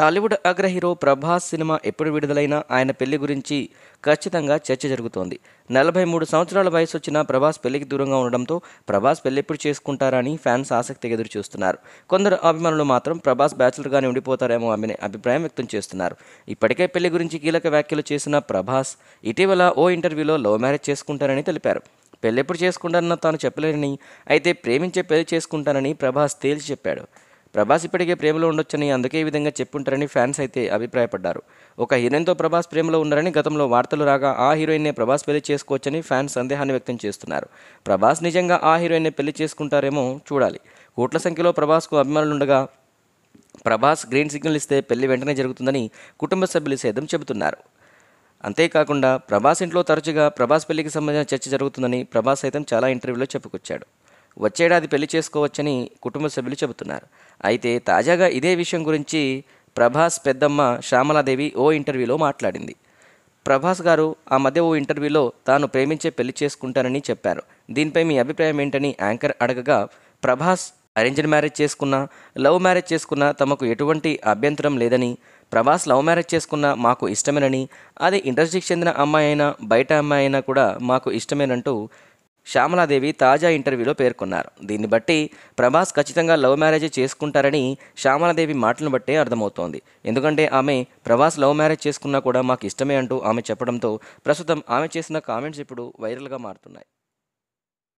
టాలీవుడ్ అగ్ర hero Prabhas cinema ఎప్పుడు విడుదలైనా ఆయన పెళ్లి గురించి ఖచ్చితంగా చర్చ జరుగుతోంది నలభై మూడు సంవత్సరాల వయసు వచ్చిన ప్రభాస్ పెళ్లికి దూరంగా ఉండడంతో ప్రభాస్ ఎప్పుడు చేసుకుంటారా అని ఫ్యాన్స్ ఆసక్తి ఎదురు చూస్తున్నారు కొందరు అభిమానులు మాత్రం ప్రభాస్ బ్యాచులర్గానే ఉండిపోతారేమో అనే అభిప్రాయం వ్యక్తం చేస్తున్నారు ఇప్పటికే పెళ్లి గురించి కీలక వ్యాఖ్యలు చేసిన ప్రభాస్ ఇటీవల ఓ ఇంటర్వ్యూలో లవ్ మ్యారేజ్ చేసుకుంటారని తెలిపారు పెళ్ళెప్పుడు చేసుకుంటారన్న తాను చెప్పలేనని అయితే ప్రేమించే పెళ్లి చేసుకుంటానని ప్రభాస్ తేల్చి చెప్పాడు ప్రభాస్ ఇప్పటికే ప్రేమలో ఉండొచ్చని అందుకే ఈ విధంగా చెప్పుంటారని ఫ్యాన్స్ అయితే అభిప్రాయపడ్డారు ఒక హీరోయిన్తో ప్రభాస్ ప్రేమలో ఉన్నారని గతంలో వార్తలు రాగా ఆ హీరోయిన్నే ప్రభాస్ పెళ్లి చేసుకోవచ్చని ఫ్యాన్స్ సందేహాన్ని వ్యక్తం చేస్తున్నారు ప్రభాస్ నిజంగా ఆ హీరోయిన్నే పెళ్లి చేసుకుంటారేమో చూడాలి కోట్ల సంఖ్యలో ప్రభాస్కు అభిమానులుండగా ప్రభాస్ గ్రీన్ సిగ్నల్ ఇస్తే పెళ్లి వెంటనే జరుగుతుందని కుటుంబ సభ్యులు సైతం చెబుతున్నారు అంతేకాకుండా ప్రభాస్ ఇంట్లో తరచుగా ప్రభాస్ పెళ్లికి సంబంధించిన చర్చ జరుగుతుందని ప్రభాస్ సైతం చాలా ఇంటర్వ్యూలో చెప్పుకొచ్చాడు వచ్చేడాది పెళ్లి చేసుకోవచ్చని కుటుంబ సభ్యులు చెబుతున్నారు అయితే తాజాగా ఇదే విషయం గురించి ప్రభాస్ పెద్దమ్మ శ్యామలాదేవి ఓ ఇంటర్వ్యూలో మాట్లాడింది ప్రభాస్ గారు ఆ మధ్య ఓ ఇంటర్వ్యూలో తాను ప్రేమించే పెళ్లి చేసుకుంటానని చెప్పారు దీనిపై మీ అభిప్రాయం ఏంటని యాంకర్ అడగగా ప్రభాస్ అరేంజ్డ్ మ్యారేజ్ చేసుకున్నా లవ్ మ్యారేజ్ చేసుకున్నా తమకు ఎటువంటి అభ్యంతరం లేదని ప్రభాస్ లవ్ మ్యారేజ్ చేసుకున్న మాకు ఇష్టమేనని అదే ఇండస్ట్రీకి చెందిన అమ్మాయి అయినా బయట అమ్మాయి అయినా కూడా మాకు ఇష్టమేనంటూ శ్యామలాదేవి తాజా ఇంటర్వ్యూలో పేర్కొన్నారు దీన్ని బట్టి ప్రభాస్ ఖచ్చితంగా లవ్ మ్యారేజ్ చేసుకుంటారని శ్యామలాదేవి మాటలను బట్టే అర్థమవుతోంది ఎందుకంటే ఆమె ప్రభాస్ లవ్ మ్యారేజ్ చేసుకున్నా కూడా మాకు ఇష్టమే అంటూ ఆమె చెప్పడంతో ప్రస్తుతం ఆమె చేసిన కామెంట్స్ ఇప్పుడు వైరల్గా మారుతున్నాయి